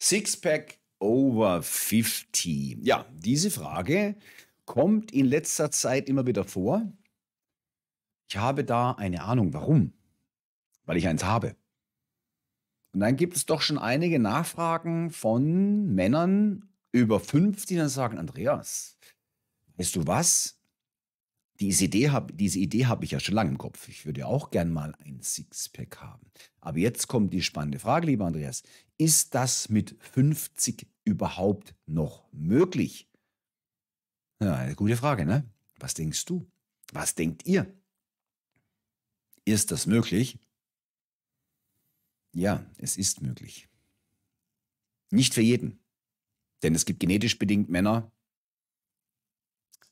Sixpack over 50. Ja, diese Frage kommt in letzter Zeit immer wieder vor. Ich habe da eine Ahnung, warum. Weil ich eins habe. Und dann gibt es doch schon einige Nachfragen von Männern über 50, die dann sagen, Andreas, weißt du was? Diese Idee habe diese Idee hab ich ja schon lange im Kopf. Ich würde ja auch gern mal ein Sixpack haben. Aber jetzt kommt die spannende Frage, lieber Andreas. Ist das mit 50 überhaupt noch möglich? Ja, eine gute Frage, ne? Was denkst du? Was denkt ihr? Ist das möglich? Ja, es ist möglich. Nicht für jeden. Denn es gibt genetisch bedingt Männer,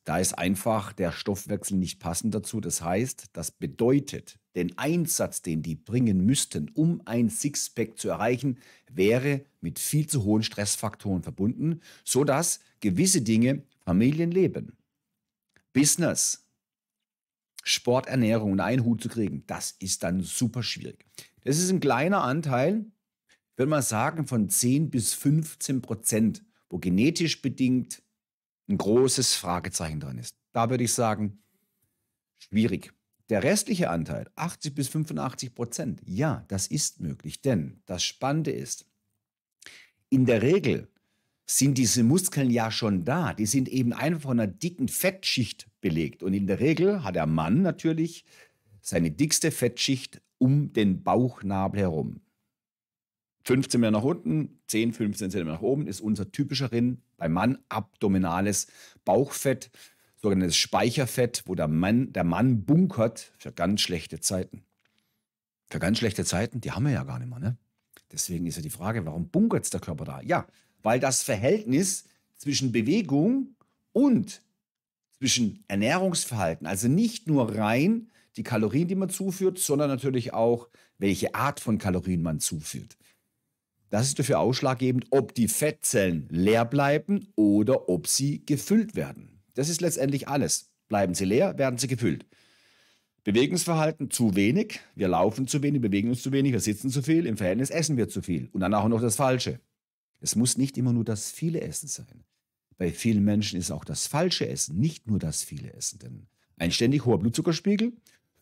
da ist einfach der Stoffwechsel nicht passend dazu. Das heißt, das bedeutet, den Einsatz, den die bringen müssten, um ein Sixpack zu erreichen, wäre mit viel zu hohen Stressfaktoren verbunden, sodass gewisse Dinge Familienleben, Business, Sporternährung in einen Hut zu kriegen, das ist dann super schwierig. Das ist ein kleiner Anteil, würde man sagen, von 10 bis 15 Prozent, wo genetisch bedingt ein großes Fragezeichen dran ist. Da würde ich sagen, schwierig. Der restliche Anteil, 80 bis 85 Prozent, ja, das ist möglich. Denn das Spannende ist, in der Regel sind diese Muskeln ja schon da. Die sind eben einfach von einer dicken Fettschicht belegt. Und in der Regel hat der Mann natürlich seine dickste Fettschicht um den Bauchnabel herum. 5 cm nach unten, 10, 15 cm nach oben ist unser typischer Rinn beim Mann abdominales Bauchfett, sogenanntes Speicherfett, wo der Mann, der Mann bunkert für ganz schlechte Zeiten. Für ganz schlechte Zeiten, die haben wir ja gar nicht mehr. Ne? Deswegen ist ja die Frage, warum bunkert der Körper da? Ja, weil das Verhältnis zwischen Bewegung und zwischen Ernährungsverhalten, also nicht nur rein die Kalorien, die man zuführt, sondern natürlich auch, welche Art von Kalorien man zuführt. Das ist dafür ausschlaggebend, ob die Fettzellen leer bleiben oder ob sie gefüllt werden. Das ist letztendlich alles. Bleiben sie leer, werden sie gefüllt. Bewegungsverhalten zu wenig, wir laufen zu wenig, bewegen uns zu wenig, wir sitzen zu viel, im Verhältnis essen wir zu viel und dann auch noch das Falsche. Es muss nicht immer nur das viele Essen sein. Bei vielen Menschen ist auch das falsche Essen nicht nur das viele Essen, denn ein ständig hoher Blutzuckerspiegel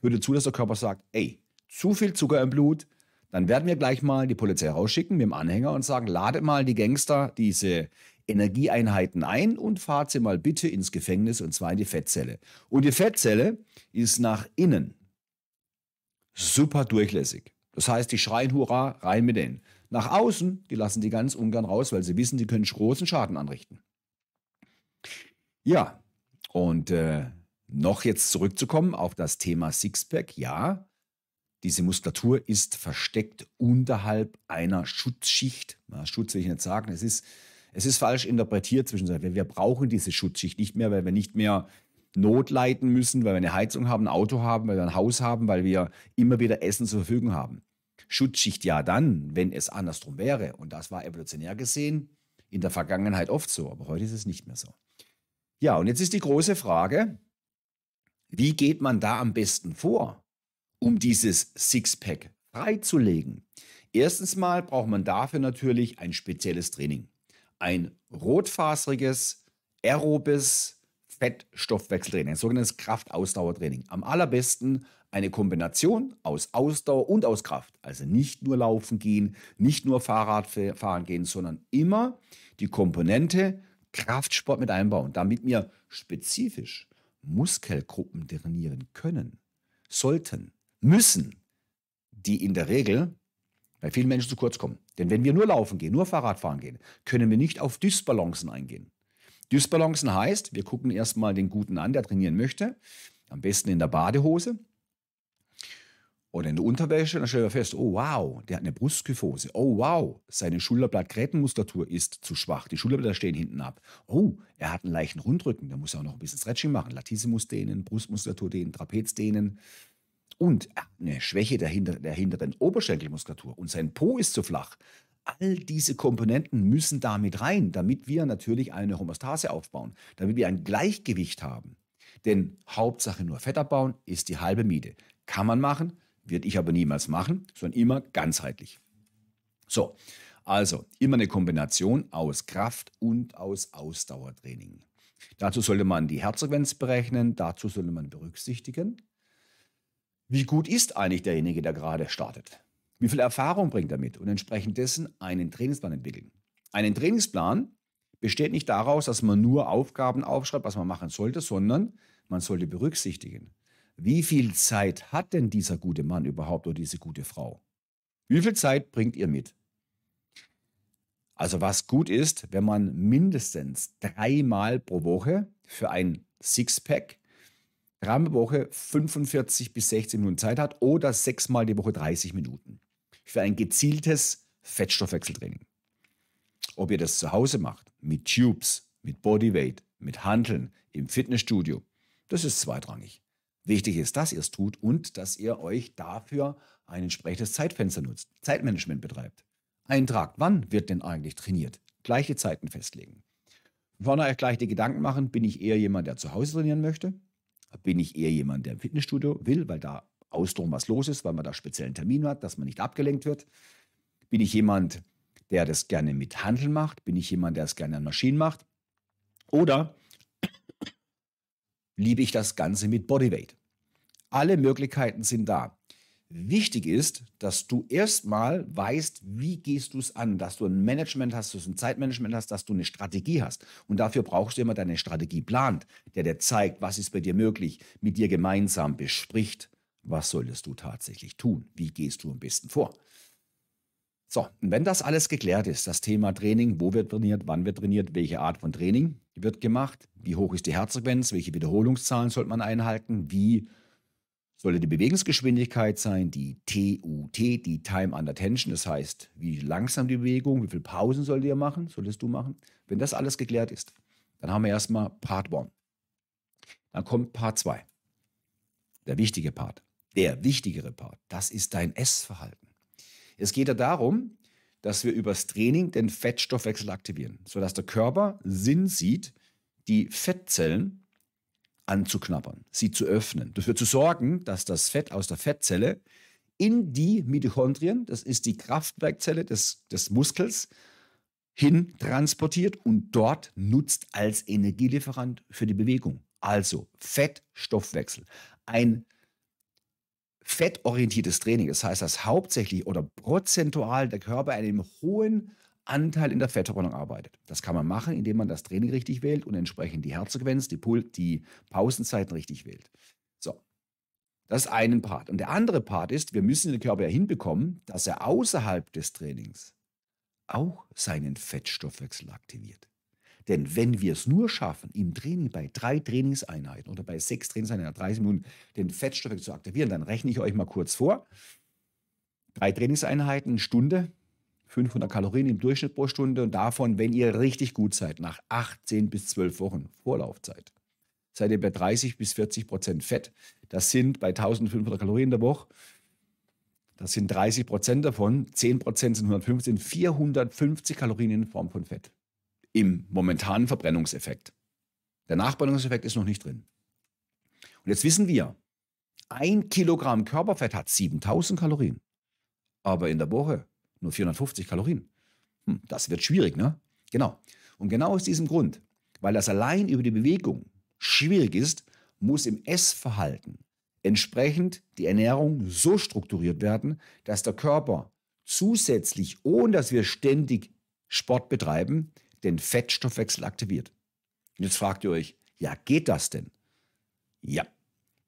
würde dazu, dass der Körper sagt, ey, zu viel Zucker im Blut, dann werden wir gleich mal die Polizei rausschicken mit dem Anhänger und sagen, ladet mal die Gangster, diese Energieeinheiten ein und fahrt sie mal bitte ins Gefängnis und zwar in die Fettzelle. Und die Fettzelle ist nach innen super durchlässig. Das heißt, die schreien Hurra, rein mit denen. Nach außen, die lassen die ganz ungern raus, weil sie wissen, die können großen Schaden anrichten. Ja, und äh, noch jetzt zurückzukommen auf das Thema Sixpack, ja, diese Muskulatur ist versteckt unterhalb einer Schutzschicht. Na, Schutz will ich nicht sagen, es ist, es ist falsch interpretiert zwischenzeitlich. Wir brauchen diese Schutzschicht nicht mehr, weil wir nicht mehr Not leiten müssen, weil wir eine Heizung haben, ein Auto haben, weil wir ein Haus haben, weil wir immer wieder Essen zur Verfügung haben. Schutzschicht ja dann, wenn es andersrum wäre. Und das war evolutionär gesehen in der Vergangenheit oft so, aber heute ist es nicht mehr so. Ja, und jetzt ist die große Frage, wie geht man da am besten vor? um dieses Sixpack freizulegen. Erstens mal braucht man dafür natürlich ein spezielles Training. Ein rotfaseriges, aerobes Fettstoffwechseltraining, ein sogenanntes Kraftausdauertraining. Am allerbesten eine Kombination aus Ausdauer und aus Kraft. Also nicht nur laufen gehen, nicht nur Fahrrad fahren gehen, sondern immer die Komponente Kraftsport mit einbauen, damit wir spezifisch Muskelgruppen trainieren können, sollten müssen, die in der Regel bei vielen Menschen zu kurz kommen. Denn wenn wir nur laufen gehen, nur Fahrrad fahren gehen, können wir nicht auf Dysbalancen eingehen. Dysbalancen heißt, wir gucken erstmal den Guten an, der trainieren möchte, am besten in der Badehose oder in der Unterwäsche, dann stellen wir fest, oh wow, der hat eine Brustkyphose, oh wow, seine Schulterblattkrätenmuskulatur ist zu schwach, die Schulterblätter stehen hinten ab, oh, er hat einen leichten Rundrücken, da muss er auch noch ein bisschen Stretching machen, Latissimus dehnen, Brustmuskulatur dehnen, Trapez dehnen, und äh, eine Schwäche der, hinter, der hinteren Oberschenkelmuskulatur und sein Po ist zu flach. All diese Komponenten müssen damit rein, damit wir natürlich eine Homostase aufbauen, damit wir ein Gleichgewicht haben. Denn Hauptsache nur Fett abbauen ist die halbe Miete. Kann man machen, wird ich aber niemals machen, sondern immer ganzheitlich. So, also immer eine Kombination aus Kraft und aus Ausdauertraining. Dazu sollte man die Herzfrequenz berechnen, dazu sollte man berücksichtigen, wie gut ist eigentlich derjenige, der gerade startet? Wie viel Erfahrung bringt er mit? Und entsprechend dessen einen Trainingsplan entwickeln. Einen Trainingsplan besteht nicht daraus, dass man nur Aufgaben aufschreibt, was man machen sollte, sondern man sollte berücksichtigen, wie viel Zeit hat denn dieser gute Mann überhaupt oder diese gute Frau? Wie viel Zeit bringt ihr mit? Also was gut ist, wenn man mindestens dreimal pro Woche für ein Sixpack Woche 45 bis 60 Minuten Zeit hat oder sechsmal die Woche 30 Minuten für ein gezieltes Fettstoffwechseltraining. Ob ihr das zu Hause macht, mit Tubes, mit Bodyweight, mit Handeln, im Fitnessstudio, das ist zweitrangig. Wichtig ist, dass ihr es tut und dass ihr euch dafür ein entsprechendes Zeitfenster nutzt, Zeitmanagement betreibt. Eintragt, wann wird denn eigentlich trainiert? Gleiche Zeiten festlegen. Vorne euch gleich die Gedanken machen, bin ich eher jemand, der zu Hause trainieren möchte bin ich eher jemand, der im Fitnessstudio will, weil da Ausdruck was los ist, weil man da speziellen Termin hat, dass man nicht abgelenkt wird. Bin ich jemand, der das gerne mit Handeln macht? Bin ich jemand, der es gerne an Maschinen macht? Oder liebe ich das Ganze mit Bodyweight? Alle Möglichkeiten sind da. Wichtig ist, dass du erstmal weißt, wie gehst du es an, dass du ein Management hast, dass du ein Zeitmanagement hast, dass du eine Strategie hast. Und dafür brauchst du immer deine Strategie plant, der dir zeigt, was ist bei dir möglich, mit dir gemeinsam bespricht, was solltest du tatsächlich tun, wie gehst du am besten vor. So, und wenn das alles geklärt ist, das Thema Training, wo wird trainiert, wann wird trainiert, welche Art von Training wird gemacht, wie hoch ist die Herzfrequenz, welche Wiederholungszahlen sollte man einhalten, wie sollte die Bewegungsgeschwindigkeit sein, die TUT, die Time Under Tension, das heißt, wie langsam die Bewegung, wie viele Pausen sollt ihr machen, solltest du machen. Wenn das alles geklärt ist, dann haben wir erstmal Part 1. Dann kommt Part 2. Der wichtige Part, der wichtigere Part, das ist dein Essverhalten. Es geht ja darum, dass wir übers Training den Fettstoffwechsel aktivieren, sodass der Körper Sinn sieht, die Fettzellen anzuknabbern, sie zu öffnen, dafür zu sorgen, dass das Fett aus der Fettzelle in die Mitochondrien, das ist die Kraftwerkzelle des, des Muskels, hin transportiert und dort nutzt als Energielieferant für die Bewegung. Also Fettstoffwechsel. Ein fettorientiertes Training, das heißt, dass hauptsächlich oder prozentual der Körper einem hohen Anteil in der Fettverbrennung arbeitet. Das kann man machen, indem man das Training richtig wählt und entsprechend die Herzfrequenz, die, Pul die Pausenzeiten richtig wählt. So, das ist ein Part. Und der andere Part ist, wir müssen den Körper ja hinbekommen, dass er außerhalb des Trainings auch seinen Fettstoffwechsel aktiviert. Denn wenn wir es nur schaffen, im Training bei drei Trainingseinheiten oder bei sechs Trainingseinheiten, 30 Minuten, den Fettstoffwechsel zu aktivieren, dann rechne ich euch mal kurz vor. Drei Trainingseinheiten, Stunde, 500 Kalorien im Durchschnitt pro Stunde und davon, wenn ihr richtig gut seid, nach 18 bis 12 Wochen Vorlaufzeit, seid ihr bei 30 bis 40 Prozent Fett. Das sind bei 1500 Kalorien in der Woche, das sind 30 Prozent davon, 10 Prozent sind 115, 450 Kalorien in Form von Fett im momentanen Verbrennungseffekt. Der Nachbrennungseffekt ist noch nicht drin. Und jetzt wissen wir, ein Kilogramm Körperfett hat 7000 Kalorien. Aber in der Woche nur 450 Kalorien. Hm, das wird schwierig, ne? Genau. Und genau aus diesem Grund, weil das allein über die Bewegung schwierig ist, muss im Essverhalten entsprechend die Ernährung so strukturiert werden, dass der Körper zusätzlich, ohne dass wir ständig Sport betreiben, den Fettstoffwechsel aktiviert. Und jetzt fragt ihr euch, ja, geht das denn? Ja,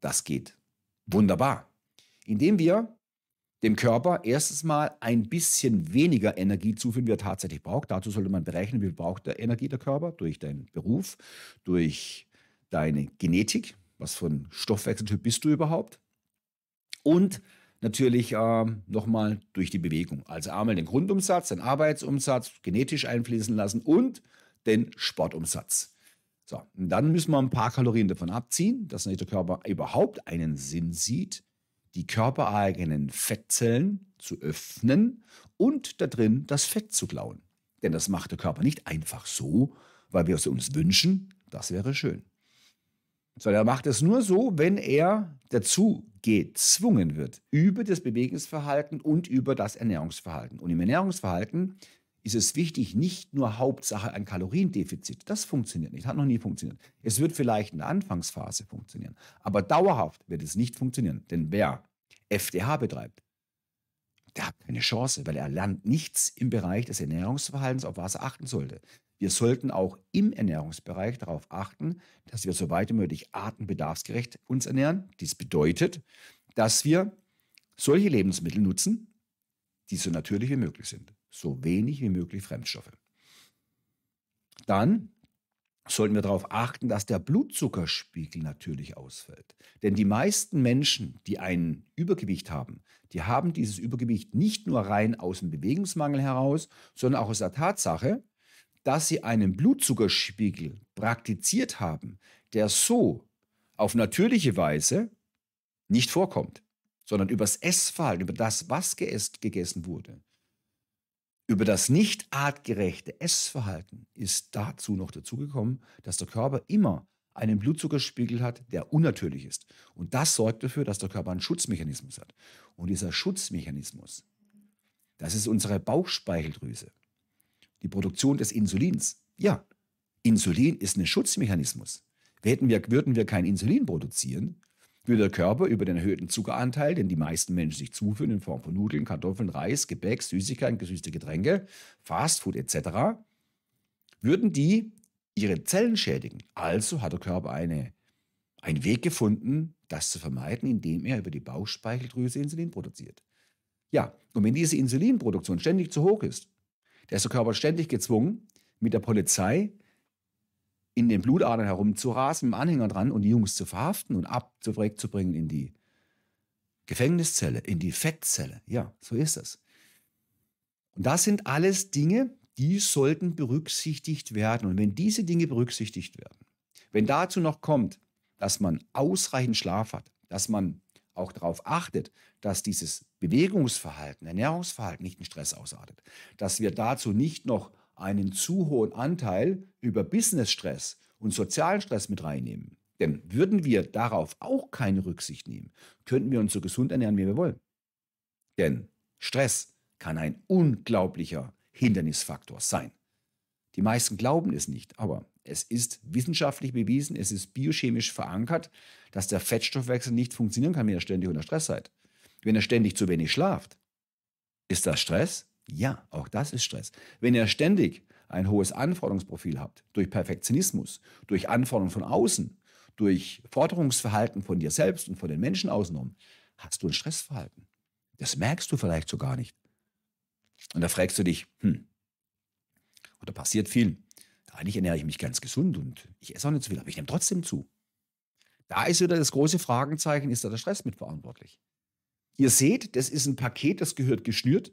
das geht. Wunderbar. Indem wir dem Körper erstens mal ein bisschen weniger Energie zuführen, wie er tatsächlich braucht. Dazu sollte man berechnen, wie braucht der Energie der Körper durch deinen Beruf, durch deine Genetik, was für ein Stoffwechseltyp bist du überhaupt und natürlich äh, nochmal durch die Bewegung. Also einmal den Grundumsatz, den Arbeitsumsatz genetisch einfließen lassen und den Sportumsatz. So, und dann müssen wir ein paar Kalorien davon abziehen, dass nicht der Körper überhaupt einen Sinn sieht die körpereigenen Fettzellen zu öffnen und da drin das Fett zu klauen. Denn das macht der Körper nicht einfach so, weil wir es uns wünschen, das wäre schön. Sondern er macht es nur so, wenn er dazu gezwungen wird, über das Bewegungsverhalten und über das Ernährungsverhalten. Und im Ernährungsverhalten ist es wichtig, nicht nur Hauptsache ein Kaloriendefizit. Das funktioniert nicht, hat noch nie funktioniert. Es wird vielleicht in der Anfangsphase funktionieren, aber dauerhaft wird es nicht funktionieren. Denn wer FDH betreibt, der hat keine Chance, weil er lernt nichts im Bereich des Ernährungsverhaltens, auf was er achten sollte. Wir sollten auch im Ernährungsbereich darauf achten, dass wir so weit wie möglich artenbedarfsgerecht uns ernähren. Dies bedeutet, dass wir solche Lebensmittel nutzen, die so natürlich wie möglich sind so wenig wie möglich Fremdstoffe. Dann sollten wir darauf achten, dass der Blutzuckerspiegel natürlich ausfällt. Denn die meisten Menschen, die ein Übergewicht haben, die haben dieses Übergewicht nicht nur rein aus dem Bewegungsmangel heraus, sondern auch aus der Tatsache, dass sie einen Blutzuckerspiegel praktiziert haben, der so auf natürliche Weise nicht vorkommt, sondern übers Essverhalten, über das, was gegessen wurde, über das nicht artgerechte Essverhalten ist dazu noch dazugekommen, dass der Körper immer einen Blutzuckerspiegel hat, der unnatürlich ist. Und das sorgt dafür, dass der Körper einen Schutzmechanismus hat. Und dieser Schutzmechanismus, das ist unsere Bauchspeicheldrüse. Die Produktion des Insulins. Ja, Insulin ist ein Schutzmechanismus. Hätten wir, würden wir kein Insulin produzieren, für der Körper über den erhöhten Zuckeranteil, den die meisten Menschen sich zuführen in Form von Nudeln, Kartoffeln, Reis, Gebäck, Süßigkeiten, gesüßte Getränke, Fastfood etc., würden die ihre Zellen schädigen. Also hat der Körper eine, einen Weg gefunden, das zu vermeiden, indem er über die Bauchspeicheldrüse Insulin produziert. Ja, und wenn diese Insulinproduktion ständig zu hoch ist, der ist der Körper ständig gezwungen, mit der Polizei in den Blutadern herumzurasen, dem Anhänger dran und die Jungs zu verhaften und abzubringen in die Gefängniszelle, in die Fettzelle. Ja, so ist das. Und das sind alles Dinge, die sollten berücksichtigt werden. Und wenn diese Dinge berücksichtigt werden, wenn dazu noch kommt, dass man ausreichend Schlaf hat, dass man auch darauf achtet, dass dieses Bewegungsverhalten, Ernährungsverhalten nicht in Stress ausartet, dass wir dazu nicht noch einen zu hohen Anteil über Business-Stress und sozialen Stress mit reinnehmen. Denn würden wir darauf auch keine Rücksicht nehmen, könnten wir uns so gesund ernähren, wie wir wollen. Denn Stress kann ein unglaublicher Hindernisfaktor sein. Die meisten glauben es nicht, aber es ist wissenschaftlich bewiesen, es ist biochemisch verankert, dass der Fettstoffwechsel nicht funktionieren kann, wenn ihr ständig unter Stress seid. Wenn ihr ständig zu wenig schlaft, ist das Stress? Ja, auch das ist Stress. Wenn ihr ständig ein hohes Anforderungsprofil habt, durch Perfektionismus, durch Anforderungen von außen, durch Forderungsverhalten von dir selbst und von den Menschen außenrum, hast du ein Stressverhalten. Das merkst du vielleicht so gar nicht. Und da fragst du dich, hm, oder passiert viel. Eigentlich ernähre ich mich ganz gesund und ich esse auch nicht so viel, aber ich nehme trotzdem zu. Da ist wieder das große Fragenzeichen, ist da der Stress mitverantwortlich? Ihr seht, das ist ein Paket, das gehört geschnürt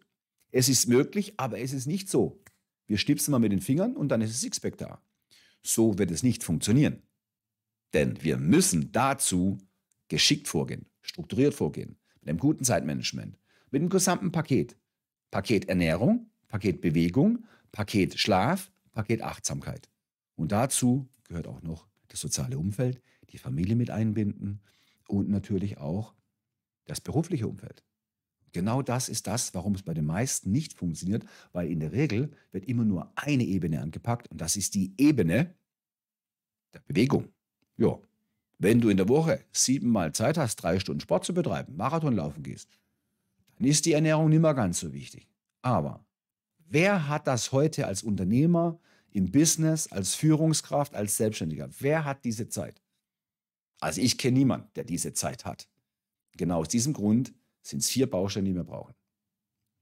es ist möglich, aber es ist nicht so. Wir stipsen mal mit den Fingern und dann ist das Sixpack da. So wird es nicht funktionieren. Denn wir müssen dazu geschickt vorgehen, strukturiert vorgehen, mit einem guten Zeitmanagement, mit einem gesamten Paket. Paket Ernährung, Paket Bewegung, Paket Schlaf, Paket Achtsamkeit. Und dazu gehört auch noch das soziale Umfeld, die Familie mit einbinden und natürlich auch das berufliche Umfeld. Genau das ist das, warum es bei den meisten nicht funktioniert, weil in der Regel wird immer nur eine Ebene angepackt und das ist die Ebene der Bewegung. Ja, wenn du in der Woche siebenmal Zeit hast, drei Stunden Sport zu betreiben, Marathon laufen gehst, dann ist die Ernährung nicht mehr ganz so wichtig. Aber wer hat das heute als Unternehmer im Business, als Führungskraft, als Selbstständiger? Wer hat diese Zeit? Also ich kenne niemanden, der diese Zeit hat. Genau aus diesem Grund sind es vier Bausteine, die wir brauchen.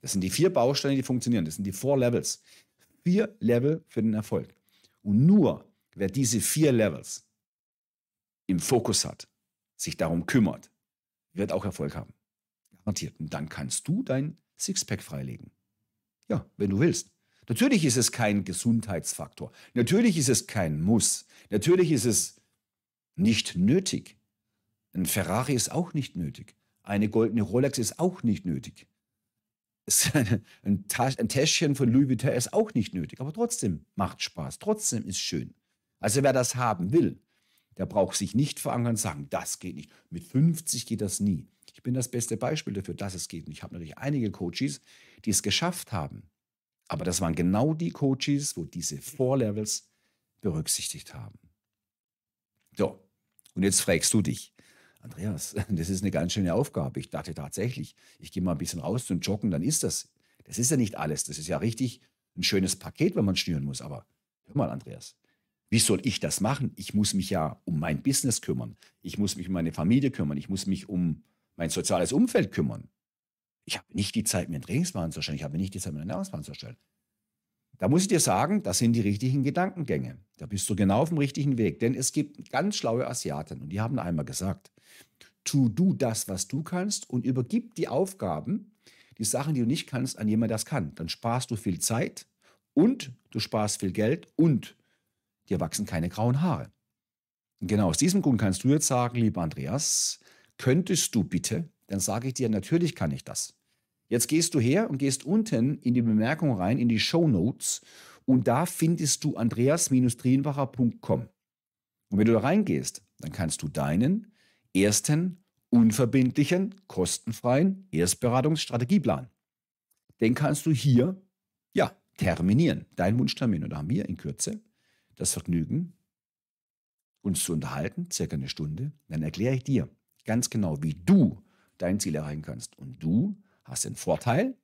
Das sind die vier Bausteine, die funktionieren. Das sind die Four Levels. Vier Level für den Erfolg. Und nur wer diese vier Levels im Fokus hat, sich darum kümmert, wird auch Erfolg haben. Garantiert. Und dann kannst du dein Sixpack freilegen. Ja, wenn du willst. Natürlich ist es kein Gesundheitsfaktor. Natürlich ist es kein Muss. Natürlich ist es nicht nötig. Ein Ferrari ist auch nicht nötig. Eine goldene Rolex ist auch nicht nötig. Ein, Täschchen von Louis Vuitton ist auch nicht nötig, aber trotzdem macht Spaß, trotzdem ist schön. Also wer das haben will, der braucht sich nicht verankern und sagen, das geht nicht. Mit 50 geht das nie. Ich bin das beste Beispiel dafür, dass es geht. Und ich habe natürlich einige Coaches, die es geschafft haben. Aber das waren genau die Coaches, wo diese Four Levels berücksichtigt haben. So, und jetzt fragst du dich, Andreas, das ist eine ganz schöne Aufgabe. Ich dachte tatsächlich, ich gehe mal ein bisschen raus zum Joggen, dann ist das. Das ist ja nicht alles. Das ist ja richtig ein schönes Paket, wenn man schnüren muss. Aber hör mal, Andreas, wie soll ich das machen? Ich muss mich ja um mein Business kümmern. Ich muss mich um meine Familie kümmern. Ich muss mich um mein soziales Umfeld kümmern. Ich habe nicht die Zeit, mir einen Trainingsplan zu erstellen. Ich habe nicht die Zeit, mir einen Nahrungsplan zu erstellen. Da muss ich dir sagen, das sind die richtigen Gedankengänge. Da bist du genau auf dem richtigen Weg. Denn es gibt ganz schlaue Asiaten und die haben einmal gesagt, tu du das, was du kannst und übergib die Aufgaben, die Sachen, die du nicht kannst, an jemanden, der das kann. Dann sparst du viel Zeit und du sparst viel Geld und dir wachsen keine grauen Haare. Und genau aus diesem Grund kannst du jetzt sagen, lieber Andreas, könntest du bitte? Dann sage ich dir, natürlich kann ich das. Jetzt gehst du her und gehst unten in die Bemerkung rein, in die Show Notes und da findest du andreas-trienbacher.com. Und wenn du da reingehst, dann kannst du deinen ersten unverbindlichen, kostenfreien Erstberatungsstrategieplan. Den kannst du hier, ja, terminieren, deinen Wunschtermin. Und da haben wir in Kürze das Vergnügen, uns zu unterhalten, circa eine Stunde. Dann erkläre ich dir ganz genau, wie du dein Ziel erreichen kannst. Und du hast den Vorteil,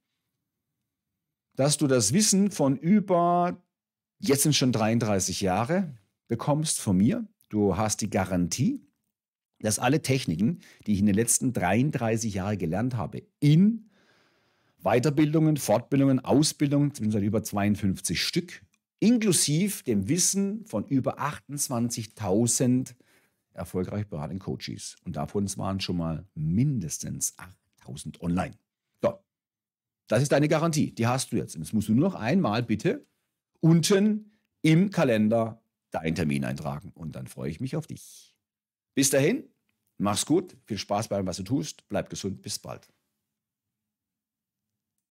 dass du das Wissen von über, jetzt sind schon 33 Jahre, bekommst von mir. Du hast die Garantie, dass alle Techniken, die ich in den letzten 33 Jahren gelernt habe, in Weiterbildungen, Fortbildungen, Ausbildungen, sind seit über 52 Stück, inklusive dem Wissen von über 28.000 erfolgreich beratenden Coaches. Und davon waren schon mal mindestens 8.000 online. Das ist deine Garantie. Die hast du jetzt. Und jetzt musst du nur noch einmal bitte unten im Kalender deinen Termin eintragen. Und dann freue ich mich auf dich. Bis dahin, mach's gut, viel Spaß bei allem, was du tust, bleib gesund, bis bald.